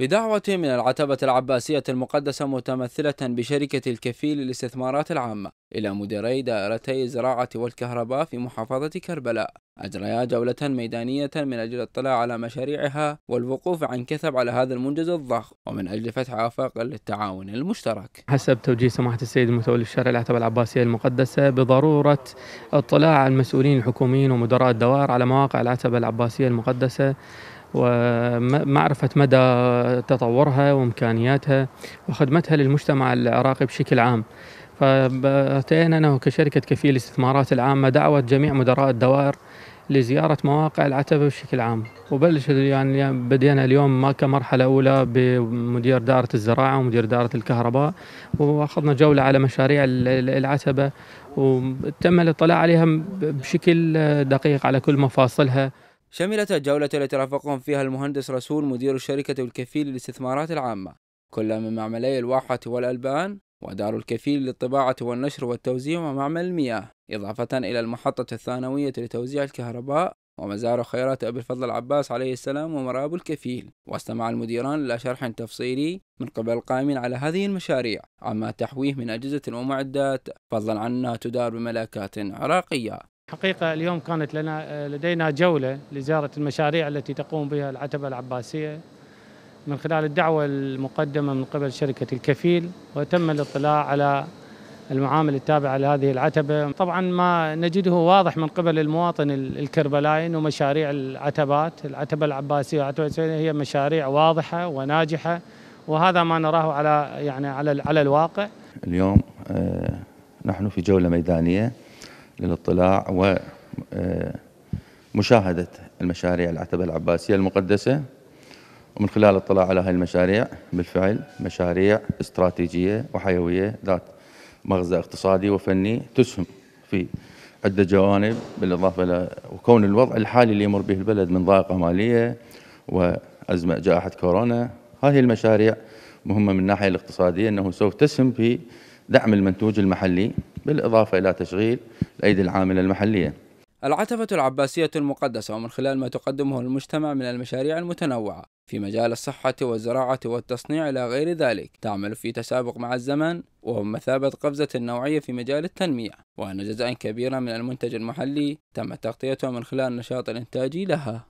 بدعوة من العتبة العباسية المقدسة متمثلة بشركة الكفيل للاستثمارات العامة إلى مديري دائرتي الزراعة والكهرباء في محافظة كربلاء أجريا جولة ميدانية من أجل الاطلاع على مشاريعها والوقوف عن كثب على هذا المنجز الضخم ومن أجل فتح آفاق للتعاون المشترك حسب توجيه سماحة السيد المتولي الشرعي العتبة العباسية المقدسة بضرورة اطلاع المسؤولين الحكوميين ومدراء الدوائر على مواقع العتبة العباسية المقدسة ومعرفة مدى تطورها وإمكانياتها وخدمتها للمجتمع العراقي بشكل عام فأتينا أنا كشركة كفيل الاستثمارات العامة دعوة جميع مدراء الدوائر لزيارة مواقع العتبة بشكل عام وبلش يعني بدينا اليوم ما كمرحلة أولى بمدير دائرة الزراعة ومدير دائرة الكهرباء وأخذنا جولة على مشاريع العتبة وتم الاطلاع عليها بشكل دقيق على كل مفاصلها شملت الجولة التي رافقهم فيها المهندس رسول مدير الشركة والكفيل للاستثمارات العامة كل من معملي الواحة والألبان ودار الكفيل للطباعة والنشر والتوزيع ومعمل المياه إضافة إلى المحطة الثانوية لتوزيع الكهرباء ومزار خيرات أبي الفضل العباس عليه السلام ومراب الكفيل واستمع المديران إلى شرح تفصيلي من قبل القائمين على هذه المشاريع عما تحويه من أجهزة ومعدات فضلا عنها تدار بملاكات عراقية حقيقة اليوم كانت لنا لدينا جولة لزيارة المشاريع التي تقوم بها العتبة العباسية من خلال الدعوة المقدمة من قبل شركة الكفيل وتم الاطلاع على المعامل التابعة لهذه العتبة طبعا ما نجده واضح من قبل المواطن الكربلاين ومشاريع العتبات العتبة العباسية هي مشاريع واضحة وناجحة وهذا ما نراه على يعني على على الواقع اليوم آه، نحن في جولة ميدانية للاطلاع ومشاهدة آه، المشاريع العتبة العباسية المقدسة ومن خلال الاطلاع على هذه المشاريع بالفعل مشاريع استراتيجية وحيوية ذات مغزى اقتصادي وفني تسهم في عدة جوانب بالإضافة إلى وكون الوضع الحالي اللي يمر به البلد من ضائقة مالية وأزمة جائحة كورونا هذه المشاريع مهمة من الناحية الاقتصادية أنه سوف تسهم في دعم المنتوج المحلي بالإضافة إلى تشغيل الأيدي العاملة المحلية العتبة العباسية المقدسة ومن خلال ما تقدمه المجتمع من المشاريع المتنوعة في مجال الصحة والزراعة والتصنيع إلى غير ذلك تعمل في تسابق مع الزمن وهم مثابة قفزة نوعية في مجال التنميع وأن جزءا كبيرا من المنتج المحلي تم تغطيته من خلال النشاط الإنتاجي لها